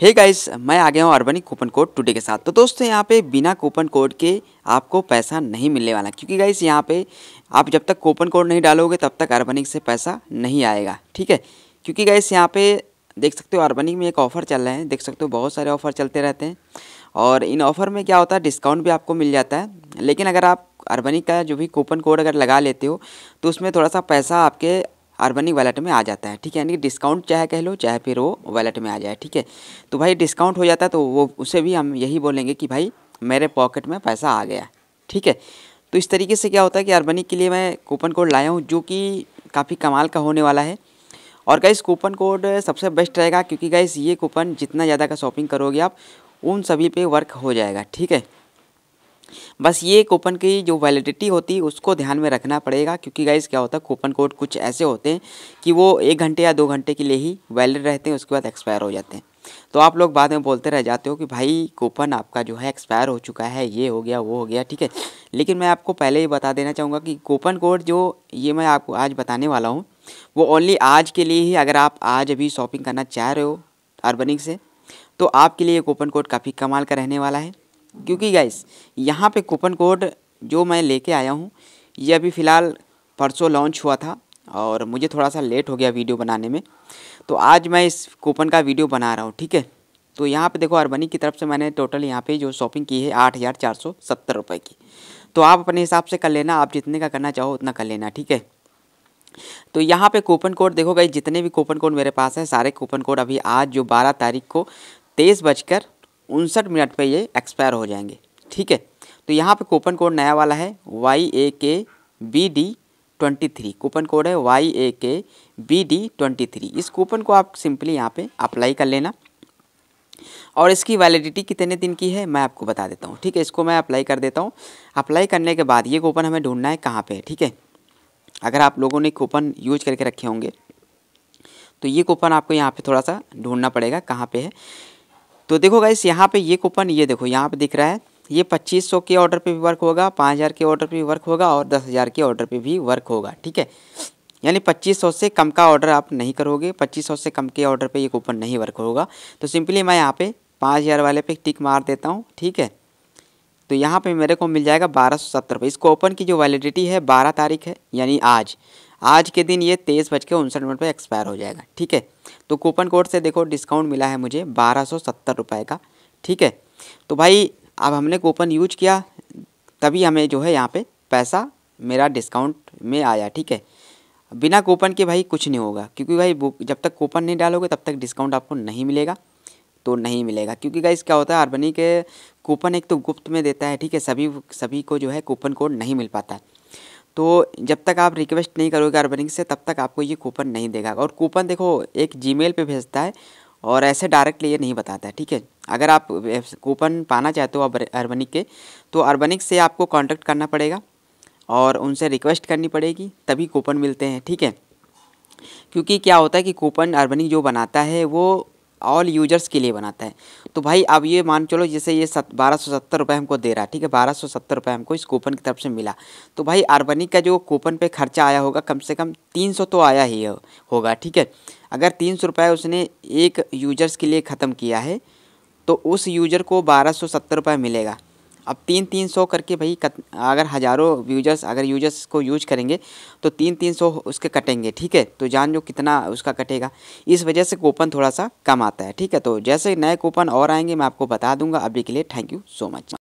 हे hey guys मैं आ गया हूँ अर्बनिक कूपन कोड टुडे के साथ तो दोस्तों यहाँ पे बिना कूपन कोड के आपको पैसा नहीं मिलने वाला क्योंकि गाइस यहाँ पे आप जब तक कूपन कोड नहीं डालोगे तब तक अर्बनिक से पैसा नहीं आएगा ठीक है क्योंकि गाइस यहाँ पे देख सकते हो अर्बनिक में एक ऑफ़र चल रहे हैं देख सकते हो बहुत सारे ऑफ़र चलते रहते हैं और इन ऑफ़र में क्या होता है डिस्काउंट भी आपको मिल जाता है लेकिन अगर आप अर्बनिक का जो भी कूपन कोड अगर लगा लेते हो तो उसमें थोड़ा सा पैसा आपके अर्बनिक वैलेट में आ जाता है ठीक है यानी कि डिस्काउंट चाहे कह लो चाहे फिर वो वैलेट में आ जाए ठीक है तो भाई डिस्काउंट हो जाता है तो वो उसे भी हम यही बोलेंगे कि भाई मेरे पॉकेट में पैसा आ गया ठीक है तो इस तरीके से क्या होता है कि अर्बनिक के लिए मैं कूपन कोड लाया हूँ जो कि काफ़ी कमाल का होने वाला है और गाइस कूपन कोड सबसे बेस्ट रहेगा क्योंकि गाइस ये कूपन जितना ज़्यादा का शॉपिंग करोगे आप उन सभी पे वर्क हो जाएगा ठीक है बस ये कूपन की जो वैलिडिटी होती है उसको ध्यान में रखना पड़ेगा क्योंकि गाइज़ क्या होता है कूपन कोड कुछ ऐसे होते हैं कि वो एक घंटे या दो घंटे के लिए ही वैलिड रहते हैं उसके बाद एक्सपायर हो जाते हैं तो आप लोग बाद में बोलते रह जाते हो कि भाई कूपन आपका जो है एक्सपायर हो चुका है ये हो गया वो हो गया ठीक है लेकिन मैं आपको पहले ही बता देना चाहूँगा कि कूपन कोड जो ये मैं आपको आज बताने वाला हूँ वो ओनली आज के लिए ही अगर आप आज अभी शॉपिंग करना चाह रहे हो अर्बनिंग से तो आपके लिए कूपन कोड काफ़ी कमाल का रहने वाला है क्योंकि गाइस यहाँ पे कूपन कोड जो मैं लेके आया हूँ ये अभी फ़िलहाल परसों लॉन्च हुआ था और मुझे थोड़ा सा लेट हो गया वीडियो बनाने में तो आज मैं इस कूपन का वीडियो बना रहा हूँ ठीक है तो यहाँ पे देखो अरबनी की तरफ से मैंने टोटल यहाँ पे जो शॉपिंग की है आठ हज़ार चार सौ सत्तर रुपये की तो आप अपने हिसाब से कर लेना आप जितने का करना चाहो उतना कर लेना ठीक है तो यहाँ पे कूपन कोड देखो गई जितने भी कूपन कोड मेरे पास है सारे कूपन कोड अभी आज जो बारह तारीख को तेईस बजकर उनसठ मिनट पे ये एक्सपायर हो जाएंगे ठीक है तो यहाँ पे कूपन कोड नया वाला है Y A K B D twenty three coupon code है Y A K B D twenty three इस कूपन को आप सिंपली यहाँ पे अप्लाई कर लेना और इसकी वैलिडिटी कितने दिन की है मैं आपको बता देता हूँ ठीक है इसको मैं अप्लाई कर देता हूँ अप्लाई करने के बाद ये कूपन हमें ढूंढना है कहाँ पे है ठीक है अगर आप लोगों ने कूपन यूज करके रखे होंगे तो ये कूपन आपको यहाँ पे थोड़ा सा ढूंढना पड़ेगा कहाँ पे है तो देखो गाइस यहाँ पे ये कूपन ये देखो यहाँ पे दिख रहा है ये पच्चीस सौ के ऑर्डर पे भी वर्क होगा पाँच हज़ार के ऑर्डर पे भी वर्क होगा और दस हज़ार के ऑर्डर पे भी वर्क होगा ठीक है यानी पच्चीस सौ से कम का ऑर्डर आप नहीं करोगे पच्चीस सौ से कम के ऑर्डर पे ये कूपन नहीं वर्क होगा तो सिंपली मैं यहाँ पे पाँच हज़ार वाले पे टिक मार देता हूँ ठीक है तो यहाँ पे मेरे को मिल जाएगा बारह सौ सत्तर रुपये इसको ओपन की जो वैलिडिटी है बारह तारीख है यानी आज आज के दिन ये तेईस बज के उनसठ मिनट पर एक्सपायर हो जाएगा ठीक है तो कूपन कोड से देखो डिस्काउंट मिला है मुझे बारह सौ सत्तर रुपये का ठीक है तो भाई अब हमने कूपन यूज किया तभी हमें जो है यहाँ पे पैसा मेरा डिस्काउंट में आया ठीक है बिना कूपन के भाई कुछ नहीं होगा क्योंकि भाई जब तक कूपन नहीं डालोगे तब तक डिस्काउंट आपको नहीं मिलेगा तो नहीं मिलेगा क्योंकि गाइस क्या होता है आर्बनी के कूपन एक तो गुप्त में देता है ठीक है सभी सभी को जो है कूपन कोड नहीं मिल पाता है तो जब तक आप रिक्वेस्ट नहीं करोगे अर्बनिंग से तब तक आपको ये कूपन नहीं देगा और कूपन देखो एक जी मेल भेजता है और ऐसे डायरेक्टली ये नहीं बताता है ठीक है अगर आप कूपन पाना चाहते हो अब अर्बनिक के तो अर्बनिक से आपको कांटेक्ट करना पड़ेगा और उनसे रिक्वेस्ट करनी पड़ेगी तभी कूपन मिलते हैं ठीक है क्योंकि क्या होता है कि कूपन अर्बनिक जो बनाता है वो ऑल यूजर्स के लिए बनाता है तो भाई अब ये मान चलो जैसे ये सत बारह सौ सत्तर रुपये हमको दे रहा है ठीक है बारह सौ सत्तर रुपये हमको इस कूपन की तरफ से मिला तो भाई आर्बनिक का जो कूपन पे खर्चा आया होगा कम से कम तीन सौ तो आया ही हो, होगा ठीक है अगर तीन सौ रुपये उसने एक यूजर्स के लिए ख़त्म किया है तो उस यूजर को बारह सौ सत्तर रुपये मिलेगा अब तीन तीन सौ करके भाई कत, अगर हज़ारों व्यूजर्स अगर यूजर्स को यूज करेंगे तो तीन तीन सौ उसके कटेंगे ठीक है तो जान जो कितना उसका कटेगा इस वजह से कूपन थोड़ा सा कम आता है ठीक है तो जैसे नए कूपन और आएंगे मैं आपको बता दूंगा अभी के लिए थैंक यू सो मच